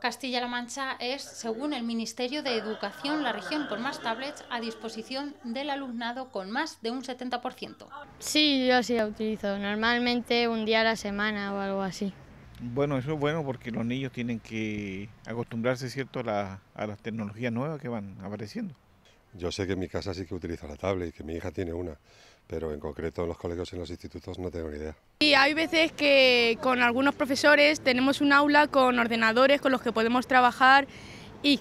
Castilla-La Mancha es, según el Ministerio de Educación, la región con más tablets a disposición del alumnado con más de un 70%. Sí, yo sí la utilizo, normalmente un día a la semana o algo así. Bueno, eso es bueno porque los niños tienen que acostumbrarse cierto, a, las tecnologías nuevas que van apareciendo. Yo sé que en mi casa sí que utiliza la tablet y que mi hija tiene una, pero en concreto los colegios y en los institutos no tengo ni idea. Y hay veces que con algunos profesores tenemos un aula con ordenadores con los que podemos trabajar y,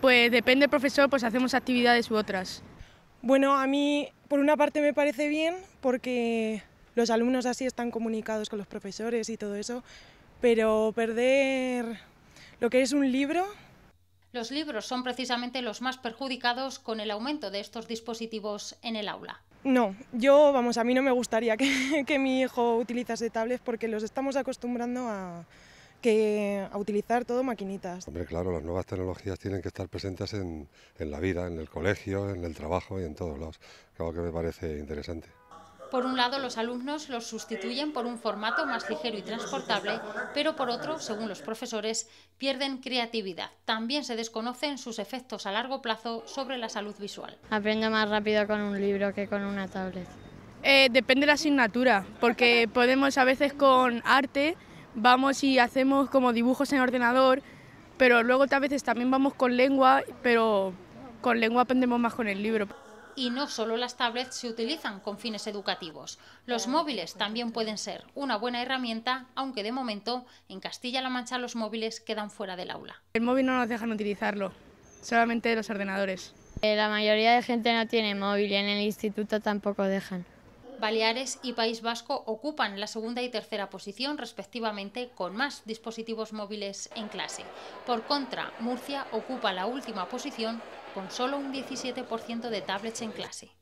pues depende del profesor pues hacemos actividades u otras. Bueno, a mí por una parte me parece bien porque los alumnos así están comunicados con los profesores y todo eso, pero perder lo que es un libro los libros son precisamente los más perjudicados con el aumento de estos dispositivos en el aula. No, yo, vamos, a mí no me gustaría que, mi hijo utilizase tablets porque los estamos acostumbrando a, utilizar todo maquinitas. Hombre, claro, las nuevas tecnologías tienen que estar presentes en, la vida, en el colegio, en el trabajo y en todos lados. algo que me parece interesante. Por un lado, los alumnos los sustituyen por un formato más ligero y transportable, pero por otro, según los profesores, pierden creatividad. También se desconocen sus efectos a largo plazo sobre la salud visual. Aprende más rápido con un libro que con una tablet. Eh, depende de la asignatura, porque podemos a veces con arte, vamos y hacemos como dibujos en ordenador, pero luego a veces también vamos con lengua, pero con lengua aprendemos más con el libro y no solo las tablets se utilizan con fines educativos. Los ah, móviles también pueden ser una buena herramienta, aunque de momento en Castilla-La Mancha los móviles quedan fuera del aula. El móvil no nos dejan utilizarlo, solamente los ordenadores. Eh, la mayoría de gente no tiene móvil y en el instituto tampoco dejan. Baleares y País Vasco ocupan la segunda y tercera posición respectivamente con más dispositivos móviles en clase. Por contra, Murcia ocupa la última posición con solo un 17% de tablets en clase.